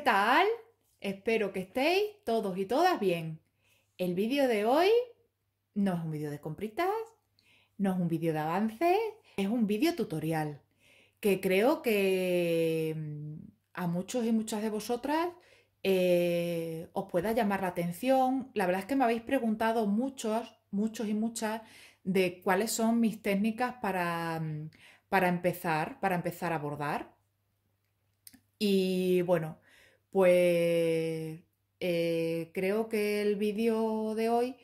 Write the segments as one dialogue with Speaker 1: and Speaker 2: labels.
Speaker 1: Qué tal? espero que estéis todos y todas bien. El vídeo de hoy no es un vídeo de compritas, no es un vídeo de avance, es un vídeo tutorial que creo que mm, a muchos y muchas de vosotras eh, os pueda llamar la atención. La verdad es que me habéis preguntado muchos, muchos y muchas de cuáles son mis técnicas para, mm, para empezar, para empezar a bordar. Y bueno, pues eh, creo que el vídeo de hoy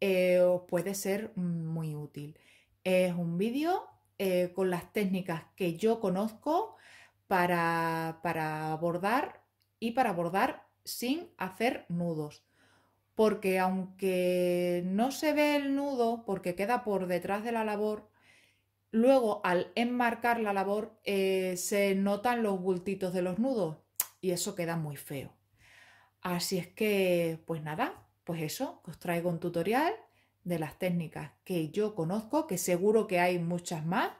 Speaker 1: eh, os puede ser muy útil. Es un vídeo eh, con las técnicas que yo conozco para, para bordar y para bordar sin hacer nudos. Porque aunque no se ve el nudo, porque queda por detrás de la labor, luego al enmarcar la labor se notan los bultitos de los nudos y eso queda muy feo. Así es que, pues nada, pues eso, os traigo un tutorial de las técnicas que yo conozco, que seguro que hay muchas más,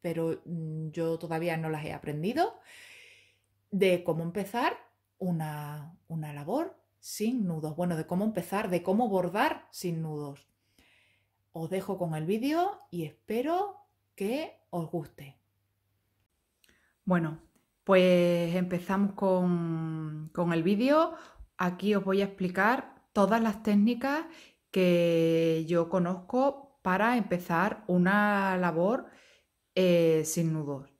Speaker 1: pero mm, yo todavía no las he aprendido, de cómo empezar una, una labor sin nudos. Bueno, de cómo empezar, de cómo bordar sin nudos. Os dejo con el vídeo y espero que os guste. Bueno, pues empezamos con, el vídeo. Aquí os voy a explicar todas las técnicas que yo conozco para empezar una labor eh, sin nudos.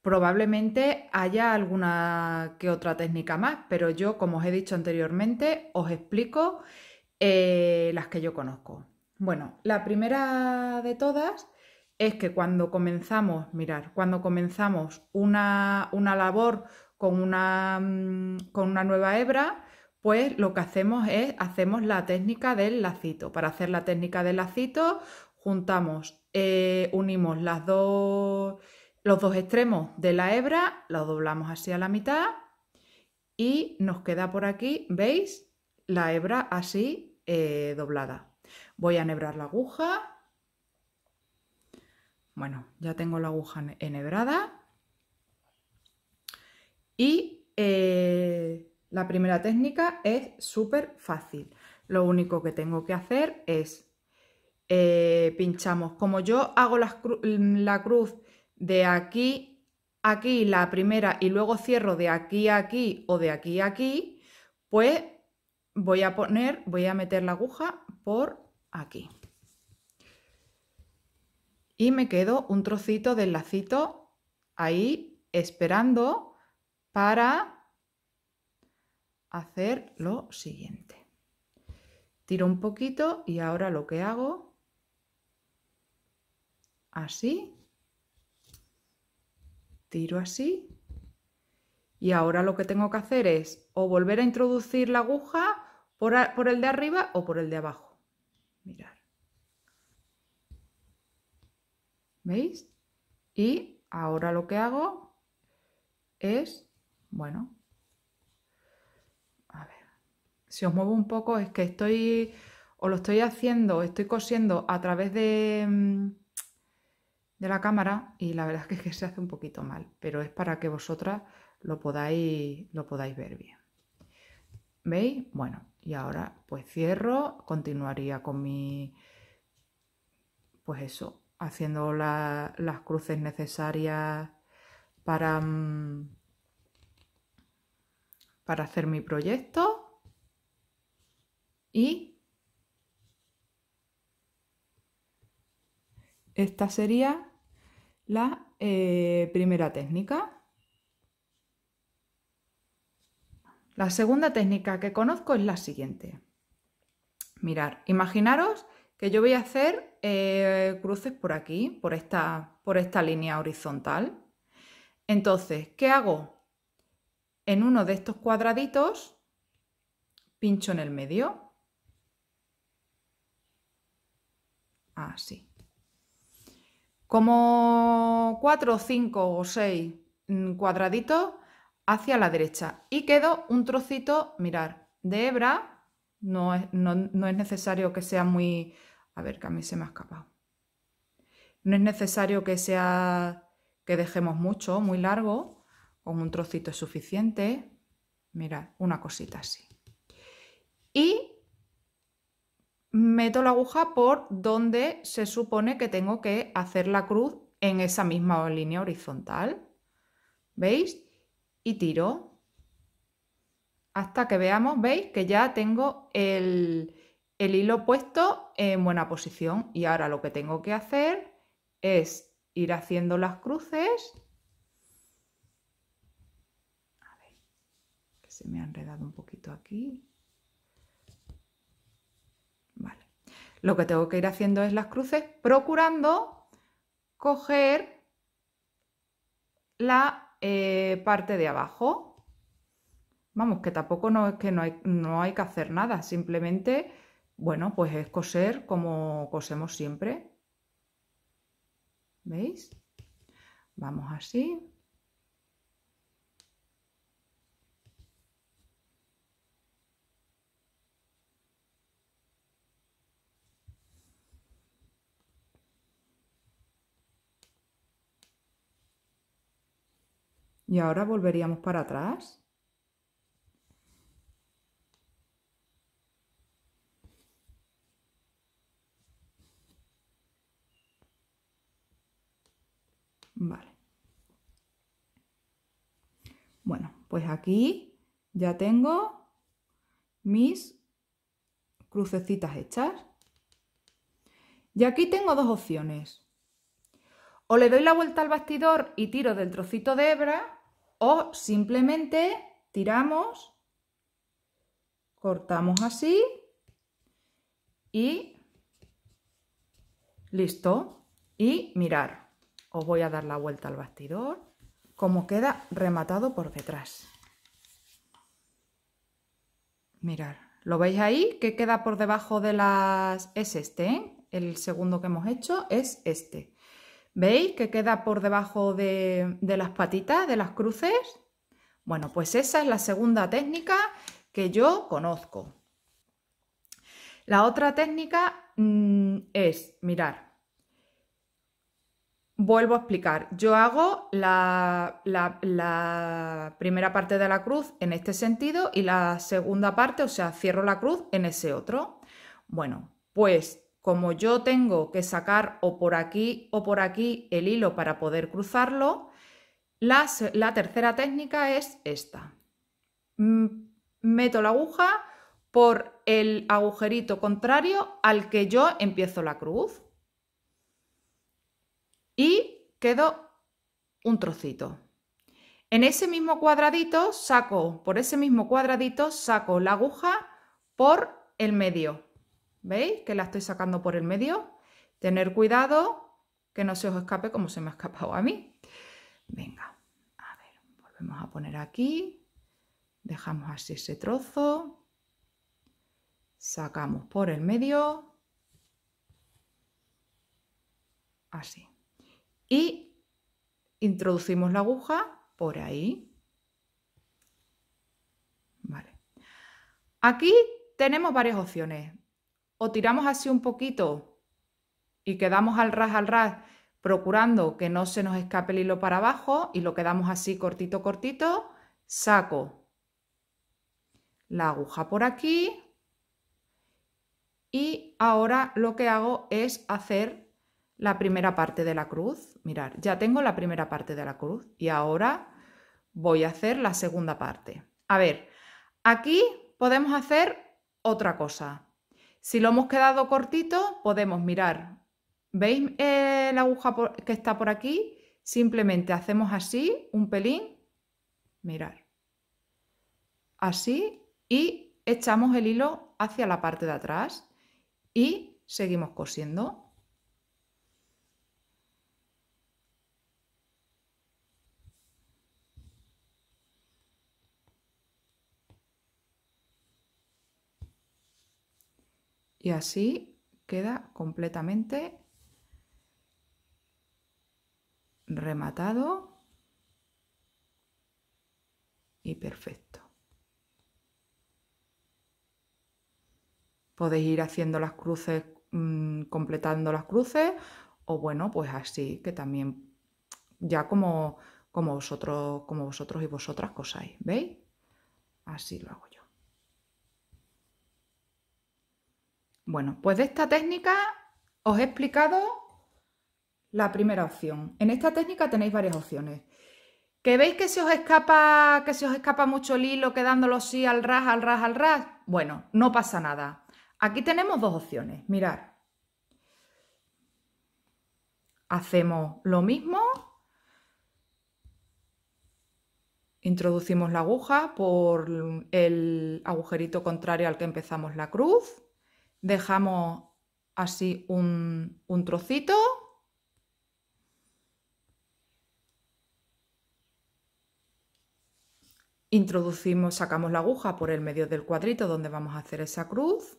Speaker 1: Probablemente haya alguna que otra técnica más, pero yo, como os he dicho anteriormente, os explico eh, las que yo conozco. Bueno, la primera de todas es que cuando comenzamos, mirar, cuando comenzamos una, labor con una, mm, con una nueva hebra, pues lo que hacemos es, hacemos la técnica del lacito. Para hacer la técnica del lacito, juntamos, eh, unimos las dos, los dos extremos de la hebra, lo doblamos así a la mitad y nos queda por aquí, ¿veis? La hebra así eh, doblada. Voy a enhebrar la aguja bueno, ya tengo la aguja enhebrada. Y eh, la primera técnica es súper fácil. Lo único que tengo que hacer es eh, pinchamos. Como yo hago la cruz de aquí, aquí, la primera, y luego cierro de aquí a aquí o de aquí a aquí, pues voy a poner, voy a meter la aguja por aquí y me quedo un trocito del lacito ahí esperando para hacer lo siguiente. Tiro un poquito y ahora lo que hago, así, tiro así y ahora lo que tengo que hacer es o volver a introducir la aguja por, por el de arriba o por el de abajo. ¿Veis? Y ahora lo que hago es, bueno, a ver, si os muevo un poco es que estoy, o lo estoy haciendo, estoy cosiendo a través de, mm, de la cámara y la verdad es que, que se hace un poquito mal, pero es para que vosotras lo podáis, lo podáis ver bien. ¿Veis? Bueno, y ahora pues cierro, continuaría con mi, pues eso, haciendo las cruces necesarias para, mm, para hacer mi proyecto y esta sería la eh, primera técnica. La segunda técnica que conozco es la siguiente. Mirar, imaginaros que yo voy a hacer eh, cruces por aquí, por esta, por esta línea horizontal. Entonces, ¿qué hago? En uno de estos cuadraditos pincho en el medio. Así. Como cuatro, cinco o seis mm, cuadraditos hacia la derecha. Y quedo un trocito, mirar, de hebra. no es necesario que sea muy, a ver, que a mí se me ha escapado. No es necesario que sea que dejemos mucho, muy largo, con un trocito es suficiente. Mira, una cosita así. Y meto la aguja por donde se supone que tengo que hacer la cruz en esa misma línea horizontal. ¿Veis? Y tiro. Hasta que veamos, ¿veis? Que ya tengo el, el hilo puesto en buena posición y ahora lo que tengo que hacer es ir haciendo las cruces a ver, que se me ha enredado un poquito aquí vale lo que tengo que ir haciendo es las cruces procurando coger la eh, parte de abajo vamos que tampoco no es que no no hay que hacer nada simplemente bueno, pues es coser como cosemos siempre. ¿Veis? Vamos así. Y ahora volveríamos para atrás. Vale. Bueno, pues aquí ya tengo mis crucecitas hechas. Y aquí tengo dos opciones. O le doy la vuelta al bastidor y tiro del trocito de hebra o simplemente tiramos, cortamos así y listo. Y mirar os voy a dar la vuelta al bastidor, como queda rematado por detrás. Mirad, ¿lo veis ahí? Que queda por debajo de las... es este, eh? El segundo que hemos hecho es este. ¿Veis que queda por debajo de, las patitas, de las cruces? Bueno, pues esa es la segunda técnica que yo conozco. La otra técnica mm, es, mirar, Vuelvo a explicar. Yo hago la, primera parte de la cruz en este sentido y la segunda parte, o sea, cierro la cruz en ese otro. Bueno, pues como yo tengo que sacar o por aquí o por aquí el hilo para poder cruzarlo, la tercera técnica es esta. Mm, meto la aguja por el agujerito contrario al que yo empiezo la cruz y quedó un trocito. En ese mismo cuadradito saco, por ese mismo cuadradito saco la aguja por el medio. ¿Veis que la estoy sacando por el medio? Tener cuidado que no se os escape como se me ha escapado a mí. Venga, a ver, volvemos a poner aquí. Dejamos así ese trozo. Sacamos por el medio. Así y introducimos la aguja por ahí. Vale. Aquí tenemos varias opciones. O tiramos así un poquito y quedamos al ras al ras procurando que no se nos escape el hilo para abajo y lo quedamos así cortito cortito, saco la aguja por aquí y ahora lo que hago es hacer la primera parte de la cruz. Mirar, ya tengo la primera parte de la cruz y ahora voy a hacer la segunda parte. A ver, aquí podemos hacer otra cosa. Si lo hemos quedado cortito, podemos mirar. ¿Veis eh, la aguja que está por aquí? Simplemente hacemos así, un pelín, mirar. Así y echamos el hilo hacia la parte de atrás y seguimos cosiendo. Y así queda completamente rematado y perfecto. Podéis ir haciendo las cruces, mm, completando las cruces o bueno, pues así que también ya como, como, vosotros, como vosotros y vosotras cosáis, ¿veis? Así lo hago yo. Bueno, pues de esta técnica os he explicado la primera opción. En esta técnica tenéis varias opciones. ¿Que veis que se os escapa, que se os escapa mucho el hilo quedándolo así al ras, al ras, al ras? Bueno, no pasa nada. Aquí tenemos dos opciones. Mirad. Hacemos lo mismo. Introducimos la aguja por el agujerito contrario al que empezamos la cruz dejamos así un, trocito. Introducimos, sacamos la aguja por el medio del cuadrito donde vamos a hacer esa cruz.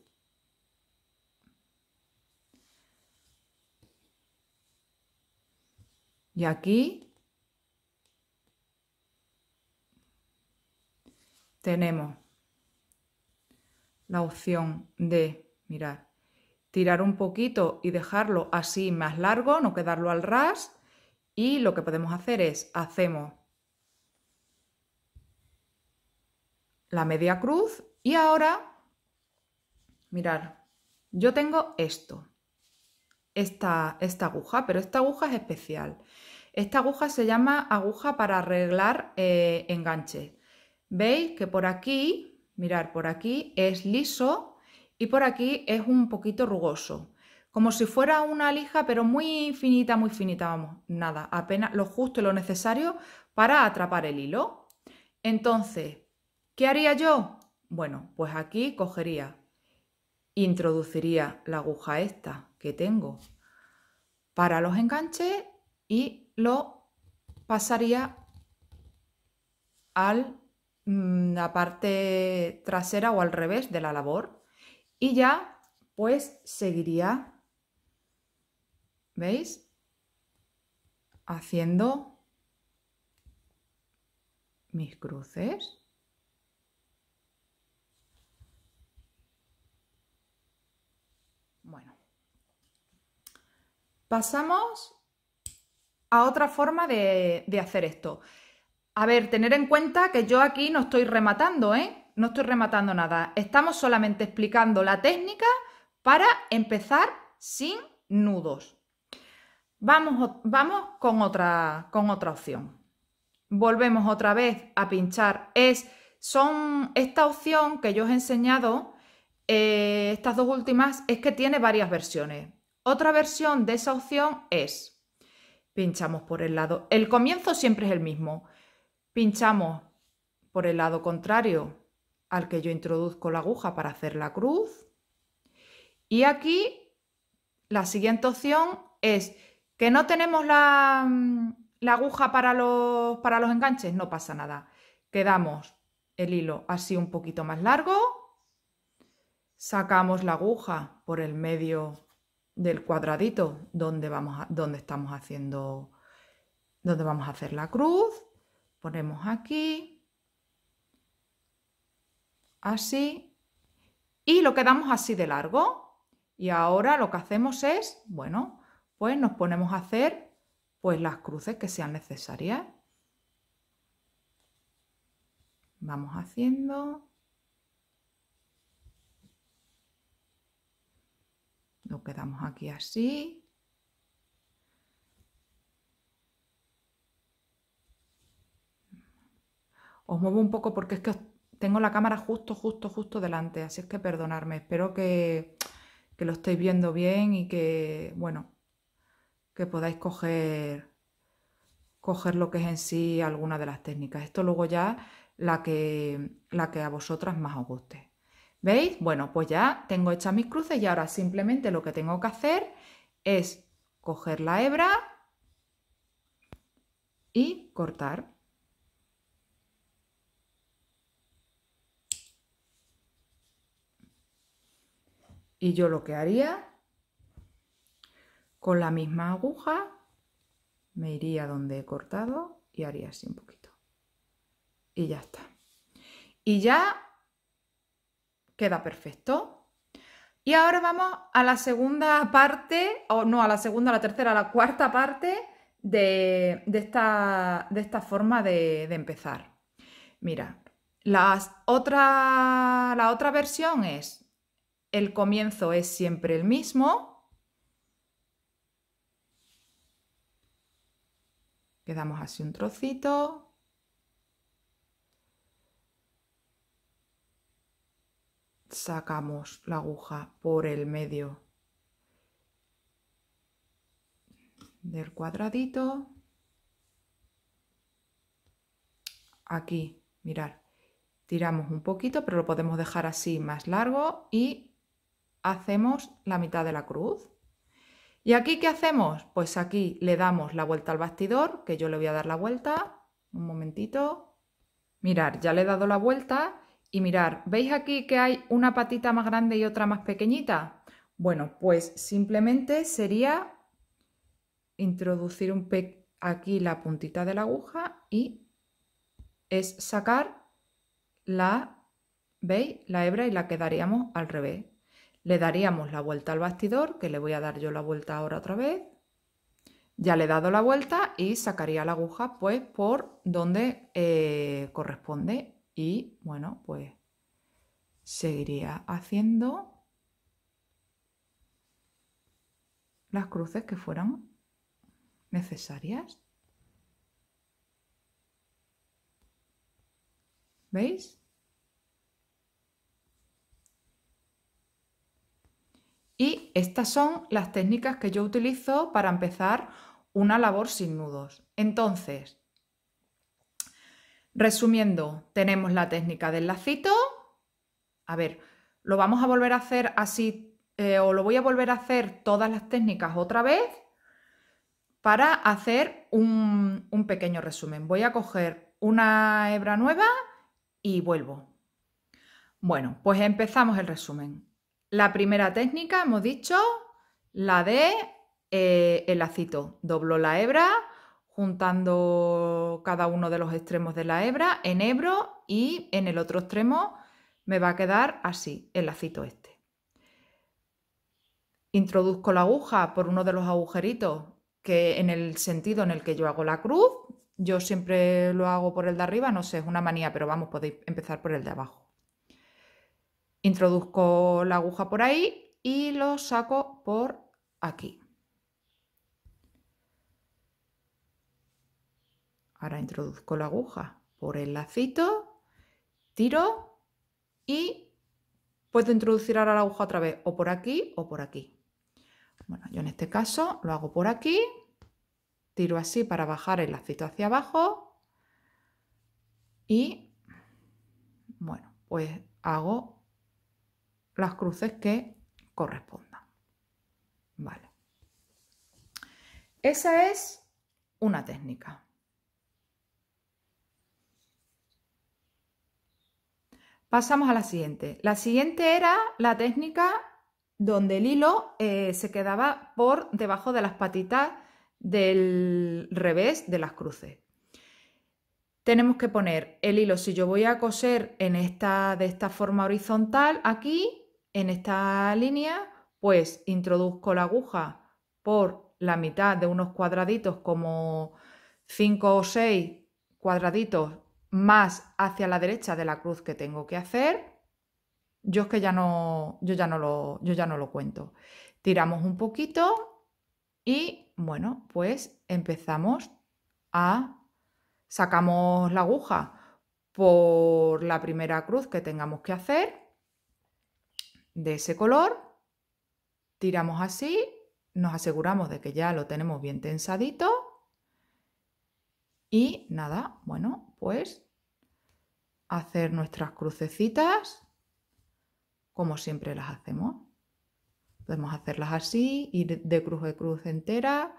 Speaker 1: Y aquí tenemos la opción de Mirad, tirar un poquito y dejarlo así más largo, no quedarlo al ras. Y lo que podemos hacer es, hacemos la media cruz y ahora, mirar, yo tengo esto, esta, aguja, pero esta aguja es especial. Esta aguja se llama aguja para arreglar eh, enganche. Veis que por aquí, mirar por aquí, es liso y por aquí es un poquito rugoso, como si fuera una lija, pero muy finita, muy finita, vamos, nada, apenas lo justo y lo necesario para atrapar el hilo. Entonces, ¿qué haría yo? Bueno, pues aquí cogería, introduciría la aguja esta que tengo para los enganches y lo pasaría al mm, la parte trasera o al revés de la labor y ya pues seguiría, ¿veis? Haciendo mis cruces. Bueno, pasamos a otra forma de, de hacer esto. A ver, tener en cuenta que yo aquí no estoy rematando, ¿eh? no estoy rematando nada, estamos solamente explicando la técnica para empezar sin nudos. Vamos, vamos con, otra, con otra opción. Volvemos otra vez a pinchar. Es, son esta opción que yo os he enseñado, eh, estas dos últimas, es que tiene varias versiones. Otra versión de esa opción es, pinchamos por el lado, el comienzo siempre es el mismo. Pinchamos por el lado contrario al que yo introduzco la aguja para hacer la cruz. Y aquí la siguiente opción es que no tenemos mm, la, aguja para los, para los enganches, no pasa nada. Quedamos el hilo así un poquito más largo, sacamos la aguja por el medio del cuadradito donde, vamos donde estamos haciendo, donde vamos a hacer la cruz, ponemos aquí, así, y lo quedamos así de largo. Y ahora lo que hacemos es, bueno, pues nos ponemos a hacer pues las cruces que sean necesarias. Vamos haciendo. Lo quedamos aquí así. os muevo un poco porque es que tengo la cámara justo, justo, justo delante, así es que perdonarme. Espero que, lo estéis viendo bien y que, bueno, que podáis coger, coger lo que es en sí alguna de las técnicas. Esto luego ya la que, la que a vosotras más os guste. ¿Veis? Bueno, pues ya tengo hechas mis cruces y ahora simplemente lo que tengo que hacer es coger la hebra y cortar. Y yo lo que haría, con la misma aguja, me iría donde he cortado y haría así un poquito. Y ya está. Y ya queda perfecto. Y ahora vamos a la segunda parte, o no, a la segunda, a la tercera, a la cuarta parte de, esta, de esta, forma de, empezar. Mira, otra, la otra versión es el comienzo es siempre el mismo. Quedamos así un trocito. Sacamos la aguja por el medio del cuadradito. Aquí, mirar, tiramos un poquito, pero lo podemos dejar así más largo y hacemos la mitad de la cruz. ¿Y aquí qué hacemos? Pues aquí le damos la vuelta al bastidor, que yo le voy a dar la vuelta, un momentito. Mirar, ya le he dado la vuelta y mirar, ¿veis aquí que hay una patita más grande y otra más pequeñita? Bueno, pues simplemente sería introducir un aquí la puntita de la aguja y es sacar la, ¿veis? La hebra y la quedaríamos al revés. Le daríamos la vuelta al bastidor, que le voy a dar yo la vuelta ahora otra vez. Ya le he dado la vuelta y sacaría la aguja pues por donde eh, corresponde. Y bueno, pues seguiría haciendo las cruces que fueran necesarias. ¿Veis? Y estas son las técnicas que yo utilizo para empezar una labor sin nudos. Entonces, resumiendo, tenemos la técnica del lacito. A ver, lo vamos a volver a hacer así, eh, o lo voy a volver a hacer todas las técnicas otra vez para hacer un pequeño resumen. Voy a coger una hebra nueva y vuelvo. Bueno, pues empezamos el resumen. La primera técnica, hemos dicho, la de eh, el lacito. Doblo la hebra, juntando cada uno de los extremos de la hebra, en hebro y en el otro extremo me va a quedar así el lacito este. Introduzco la aguja por uno de los agujeritos que en el sentido en el que yo hago la cruz, yo siempre lo hago por el de arriba, no sé, es una manía, pero vamos, podéis empezar por el de abajo. Introduzco la aguja por ahí y lo saco por aquí. Ahora introduzco la aguja por el lacito, tiro y puedo introducir ahora la aguja otra vez o por aquí o por aquí. Bueno, yo en este caso lo hago por aquí, tiro así para bajar el lacito hacia abajo y bueno, pues hago las cruces que correspondan. Vale. Esa es una técnica. Pasamos a la siguiente. La siguiente era la técnica donde el hilo eh, se quedaba por debajo de las patitas del revés de las cruces. Tenemos que poner el hilo, si yo voy a coser en esta, de esta forma horizontal, aquí en esta línea, pues introduzco la aguja por la mitad de unos cuadraditos como 5 o 6 cuadraditos más hacia la derecha de la cruz que tengo que hacer. Yo es que ya no, yo ya no lo, yo ya no lo cuento. Tiramos un poquito y bueno, pues empezamos a sacamos la aguja por la primera cruz que tengamos que hacer de ese color, tiramos así, nos aseguramos de que ya lo tenemos bien tensadito y nada, bueno, pues hacer nuestras crucecitas como siempre las hacemos. Podemos hacerlas así, y de cruz de cruz entera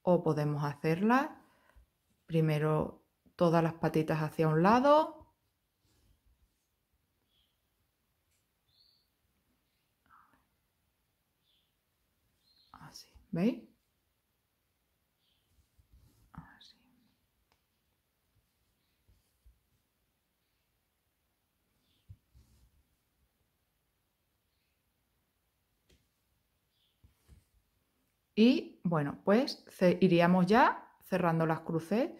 Speaker 1: o podemos hacerlas primero todas las patitas hacia un lado, ¿Veis? Y bueno, pues iríamos ya cerrando las cruces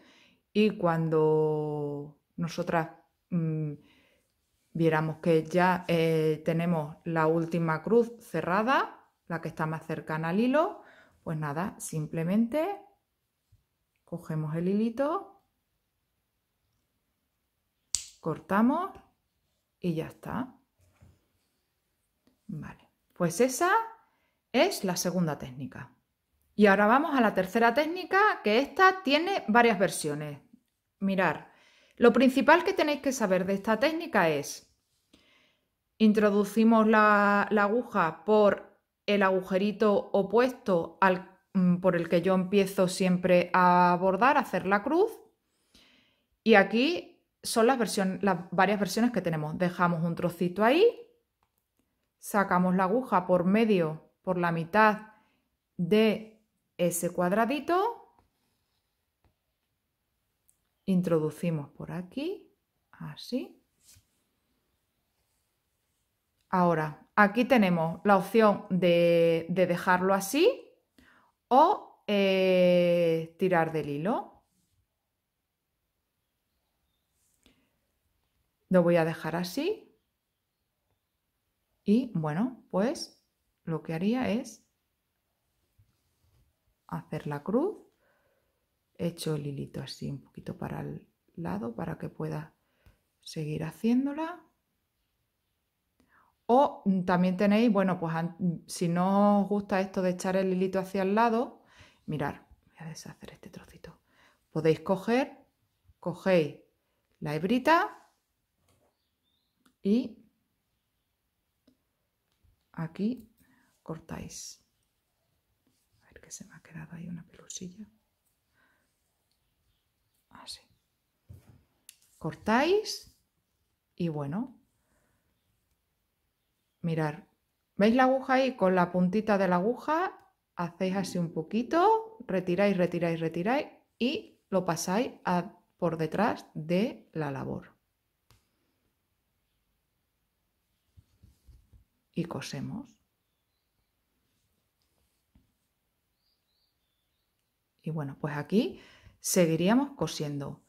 Speaker 1: y cuando nosotras mm, viéramos que ya eh, tenemos la última cruz cerrada, la que está más cercana al hilo, pues nada, simplemente cogemos el hilito, cortamos y ya está. Vale, pues esa es la segunda técnica. Y ahora vamos a la tercera técnica, que esta tiene varias versiones. Mirar, lo principal que tenéis que saber de esta técnica es, introducimos la, la aguja por el agujerito opuesto al, mm, por el que yo empiezo siempre a bordar, a hacer la cruz. Y aquí son las, versiones las varias versiones que tenemos. Dejamos un trocito ahí, sacamos la aguja por medio, por la mitad de ese cuadradito. Introducimos por aquí, así. Ahora aquí tenemos la opción de, dejarlo así o eh, tirar del hilo. Lo voy a dejar así. Y bueno, pues lo que haría es hacer la cruz. hecho el hilito así un poquito para el lado para que pueda seguir haciéndola. O mm, también tenéis, bueno, pues si no os gusta esto de echar el hilito hacia el lado, mirar, voy a deshacer este trocito. Podéis coger, cogéis la hebrita y aquí cortáis. A ver que se me ha quedado ahí una pelusilla. Así. Cortáis y bueno, mirar. ¿Veis la aguja ahí? Con la puntita de la aguja hacéis así un poquito, retiráis, retiráis, retiráis y lo pasáis por detrás de la labor. Y cosemos. Y bueno, pues aquí seguiríamos cosiendo.